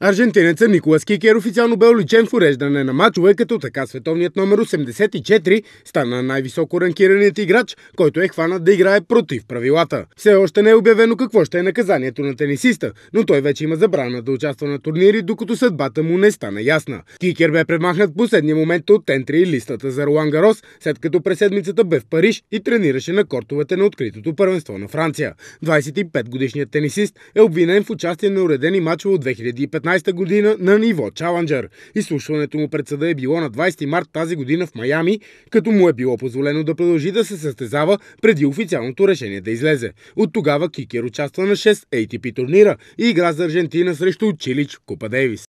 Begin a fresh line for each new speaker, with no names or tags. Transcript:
Аржентинецът Николас Кикер официално бе уличен в уреждане на матчове, като така световният номер 84 стана най-високо ранкираният играч, който е хванат да играе против правилата. Все още не е обявено какво ще е наказанието на тенисиста, но той вече има забрана да участва на турнири, докато съдбата му не стана ясна. Кикер бе премахнат в последния момент от тентри и листата за Руан Гарос, след като през седмицата бе в Париж и тренираше на кортовете на откритото първенство на Франция. 25-годишният тенисист е обвинен в участие на уредени матчове от 2015 2019 година на ниво Чаланджер. Изслушването му пред съда е било на 20 март тази година в Майами, като му е било позволено да продължи да се състезава преди официалното решение да излезе. От тогава Кикер участва на 6 ATP турнира и игра за Аржентина срещу Чилич Купа Дейвис.